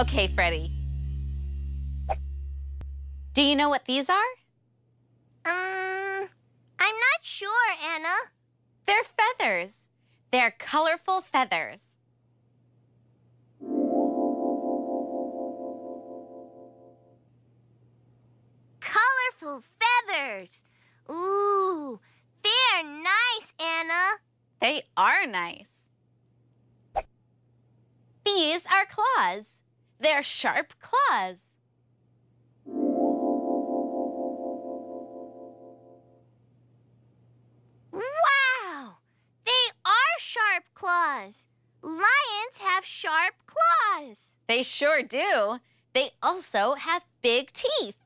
Okay, Freddie. Do you know what these are? Um, I'm not sure, Anna. They're feathers. They're colorful feathers. Colorful feathers. Ooh, they're nice, Anna. They are nice. These are claws their sharp claws. Wow! They are sharp claws. Lions have sharp claws. They sure do. They also have big teeth.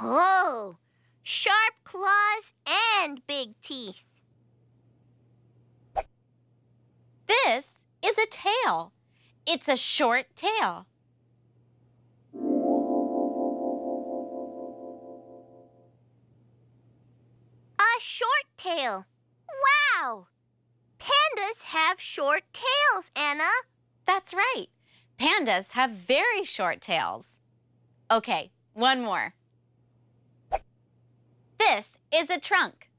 Oh, sharp claws and big teeth. This is a tail. It's a short tail. A short tail. Wow! Pandas have short tails, Anna. That's right. Pandas have very short tails. Okay, one more. This is a trunk.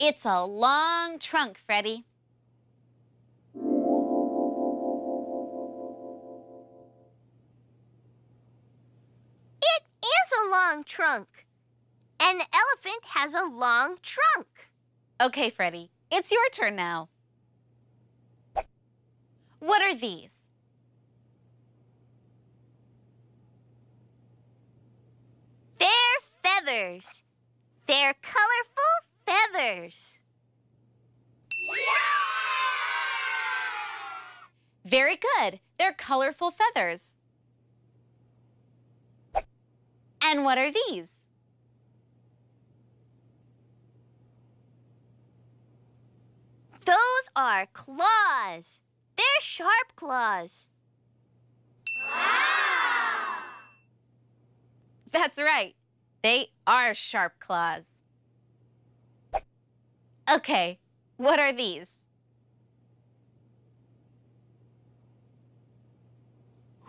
It's a long trunk, Freddie. long trunk. An elephant has a long trunk. Okay, Freddy, it's your turn now. What are these? They're feathers. They're colorful feathers. Yeah! Very good. They're colorful feathers. And what are these? Those are claws. They're sharp claws. Wow! That's right. They are sharp claws. Okay, what are these?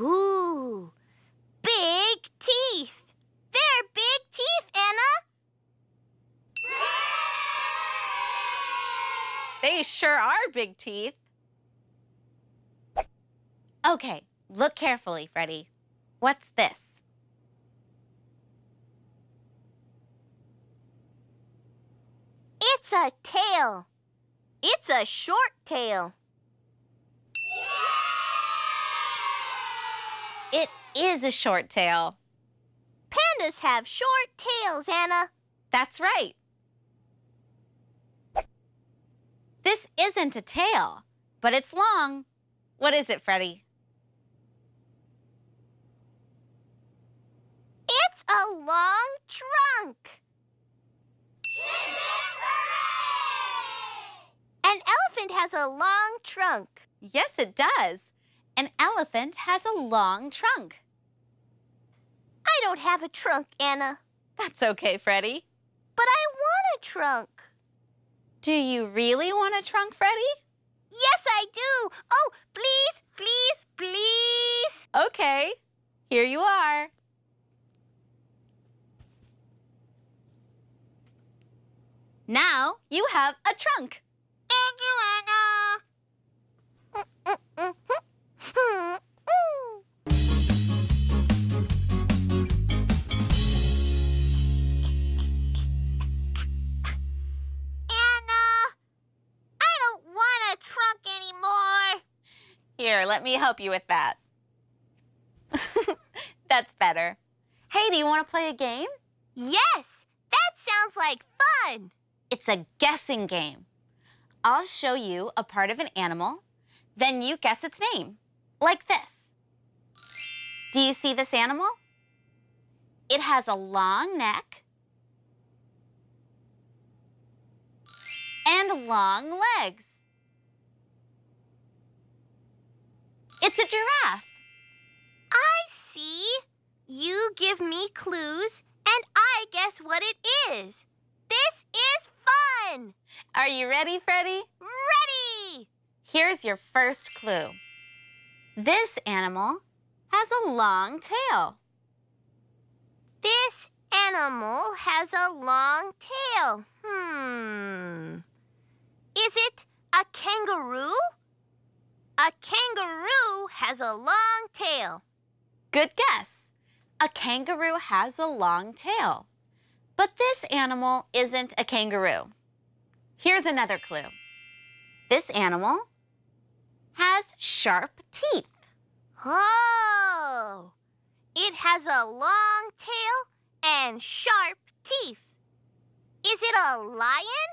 Ooh, big teeth. They sure are big teeth. Okay, look carefully, Freddy. What's this? It's a tail. It's a short tail. It is a short tail. Pandas have short tails, Anna. That's right. isn't a tail, but it's long. What is it, Freddie? It's a long trunk. An elephant has a long trunk. Yes, it does. An elephant has a long trunk. I don't have a trunk, Anna. That's okay, Freddie. But I want a trunk. Do you really want a trunk, Freddy? Yes, I do. Oh, please, please, please. Okay, here you are. Now you have a trunk. Thank you, Anna. Mm, mm, mm. Here, let me help you with that. That's better. Hey, do you want to play a game? Yes! That sounds like fun! It's a guessing game. I'll show you a part of an animal, then you guess its name, like this. Do you see this animal? It has a long neck and long legs. It's a giraffe. I see. You give me clues, and I guess what it is. This is fun! Are you ready, Freddy? Ready! Here's your first clue. This animal has a long tail. This animal has a long tail. Hmm. Is it a kangaroo? A kangaroo has a long tail. Good guess. A kangaroo has a long tail. But this animal isn't a kangaroo. Here's another clue. This animal has sharp teeth. Oh! It has a long tail and sharp teeth. Is it a lion?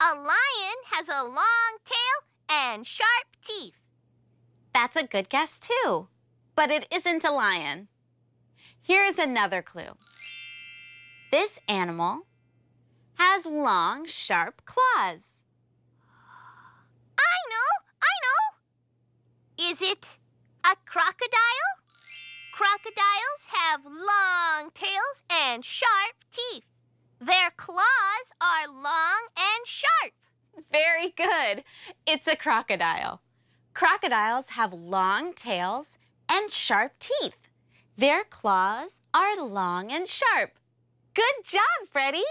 A lion has a long tail and sharp teeth. That's a good guess too, but it isn't a lion. Here's another clue. This animal has long, sharp claws. I know, I know. Is it a crocodile? Crocodiles have long tails and sharp teeth. Their claws are long and sharp. Very good. It's a crocodile. Crocodiles have long tails and sharp teeth. Their claws are long and sharp. Good job, Freddie!